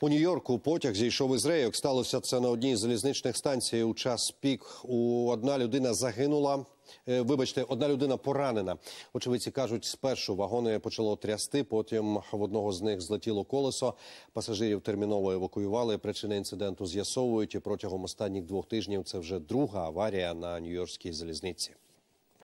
У Нью-Йорку потяг зійшов із рейок. Сталося це на одній з залізничних станцій. У час пік у одна людина загинула. Е, вибачте, одна людина поранена. Очевидці кажуть, спершу вагони почало трясти. Потім в одного з них злетіло колесо. Пасажирів терміново евакуювали. Причини інциденту з'ясовують і протягом останніх двох тижнів. Це вже друга аварія на нью-йоркській залізниці.